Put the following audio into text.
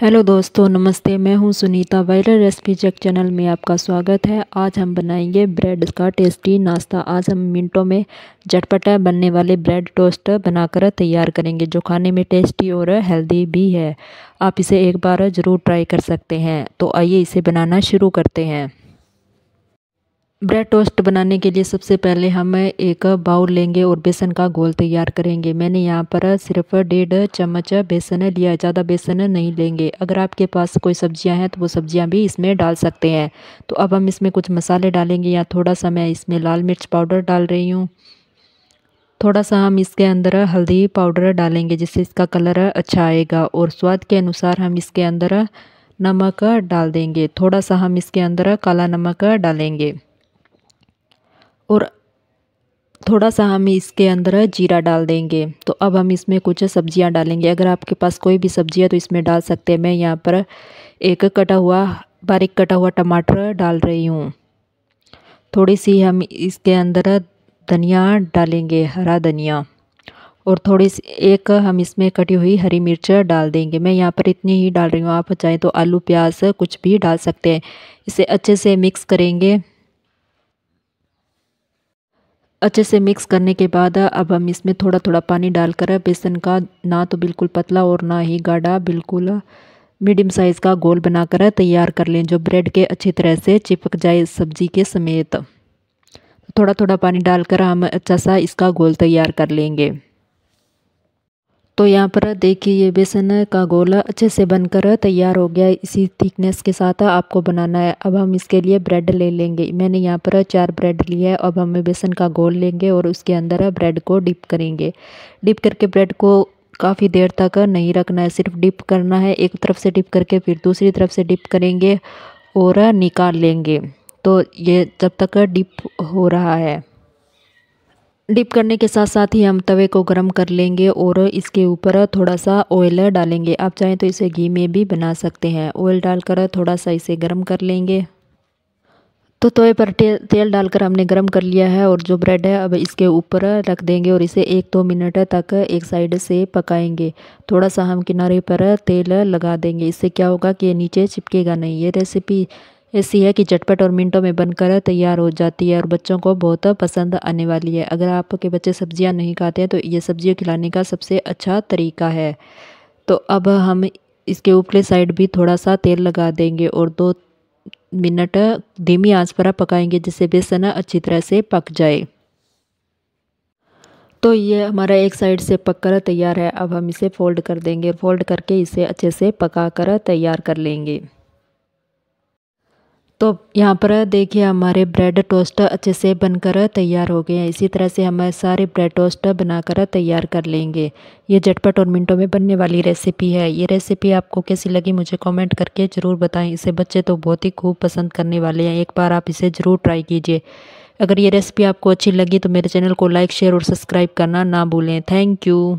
hello दोस्तों नमस्ते मैं हूं Sunita viral recipe check channel में आपका स्वागत है आज हम बनाएंगे ब्रेड का टेस्टी नाश्ता आज हम मिनटों में झटपटा बनने वाले ब्रेड टोस्ट बनाकर तैयार करेंगे जो खाने में टेस्टी और हेल्दी भी है आप इसे एक बार ज़रूर ट्राई कर सकते हैं तो आइए इसे बनाना शुरू करते हैं ब्रेड टोस्ट बनाने के लिए सबसे पहले हम एक बाउल लेंगे और बेसन का घोल तैयार करेंगे मैंने यहाँ पर सिर्फ डेढ़ चम्मच बेसन लिया ज़्यादा बेसन नहीं लेंगे अगर आपके पास कोई सब्ज़ियाँ हैं तो वो सब्ज़ियाँ भी इसमें डाल सकते हैं तो अब हम इसमें कुछ मसाले डालेंगे या थोड़ा सा मैं इसमें लाल मिर्च पाउडर डाल रही हूँ थोड़ा सा हम इसके अंदर हल्दी पाउडर डालेंगे जिससे इसका कलर अच्छा आएगा और स्वाद के अनुसार हम इसके अंदर नमक डाल देंगे थोड़ा सा हम इसके अंदर काला नमक डालेंगे और थोड़ा सा हम इसके अंदर जीरा डाल देंगे तो अब हम इसमें कुछ सब्जियां डालेंगे अगर आपके पास कोई भी सब्जी है तो इसमें डाल सकते हैं मैं यहाँ पर एक कटा हुआ बारीक कटा हुआ टमाटर डाल रही हूँ थोड़ी सी हम इसके अंदर धनिया डालेंगे हरा धनिया और थोड़ी सी एक हम इसमें कटी हुई हरी मिर्च डाल देंगे मैं यहाँ पर इतनी ही डाल रही हूँ आप चाहें तो आलू प्याज कुछ भी डाल सकते हैं इसे अच्छे से मिक्स करेंगे अच्छे से मिक्स करने के बाद अब हम इसमें थोड़ा थोड़ा पानी डालकर बेसन का ना तो बिल्कुल पतला और ना ही गाढ़ा बिल्कुल मीडियम साइज़ का गोल बनाकर तैयार कर लें जो ब्रेड के अच्छी तरह से चिपक जाए सब्जी के समेत थोड़ा थोड़ा पानी डालकर हम अच्छा सा इसका गोल तैयार कर लेंगे तो यहाँ पर देखिए ये बेसन का गोला अच्छे से बनकर तैयार हो गया इसी थिकनेस के साथ आपको बनाना है अब हम इसके लिए ब्रेड ले लेंगे मैंने यहाँ पर चार ब्रेड लिया है अब हम बेसन का गोल लेंगे और उसके अंदर ब्रेड को डिप करेंगे डिप करके ब्रेड को काफ़ी देर तक नहीं रखना है सिर्फ डिप करना है एक तरफ से डिप करके फिर दूसरी तरफ से डिप करेंगे और निकाल लेंगे तो ये जब तक डिप हो रहा है डिप करने के साथ साथ ही हम तवे को गर्म कर लेंगे और इसके ऊपर थोड़ा सा ऑयल डालेंगे आप चाहें तो इसे घी में भी बना सकते हैं ऑयल डालकर थोड़ा सा इसे गर्म कर लेंगे तो तवे पर तेल डालकर हमने गर्म कर लिया है और जो ब्रेड है अब इसके ऊपर रख देंगे और इसे एक दो मिनट तक एक साइड से पकाएंगे थोड़ा सा हम किनारे पर तेल लगा देंगे इससे क्या होगा कि नीचे चिपकेगा नहीं ये रेसिपी ऐसी है कि झटपट और मिनटों में बनकर तैयार हो जाती है और बच्चों को बहुत पसंद आने वाली है अगर आपके बच्चे सब्जियां नहीं खाते हैं तो ये सब्जियां खिलाने का सबसे अच्छा तरीका है तो अब हम इसके ऊपरी साइड भी थोड़ा सा तेल लगा देंगे और दो मिनट धीमी आंच पर पकाएंगे जिससे बेसन अच्छी तरह से पक जाए तो ये हमारा एक साइड से पक कर तैयार है अब हम इसे फ़ोल्ड कर देंगे फोल्ड करके इसे अच्छे से पका कर तैयार कर लेंगे तो यहाँ पर देखिए हमारे ब्रेड टोस्ट अच्छे से बनकर तैयार हो गए हैं इसी तरह से हम सारे ब्रेड टोस्ट बनाकर तैयार कर लेंगे ये झटपट और मिनटों में बनने वाली रेसिपी है ये रेसिपी आपको कैसी लगी मुझे कमेंट करके ज़रूर बताएं इसे बच्चे तो बहुत ही खूब पसंद करने वाले हैं एक बार आप इसे ज़रूर ट्राई कीजिए अगर ये रेसिपी आपको अच्छी लगी तो मेरे चैनल को लाइक शेयर और सब्सक्राइब करना ना भूलें थैंक यू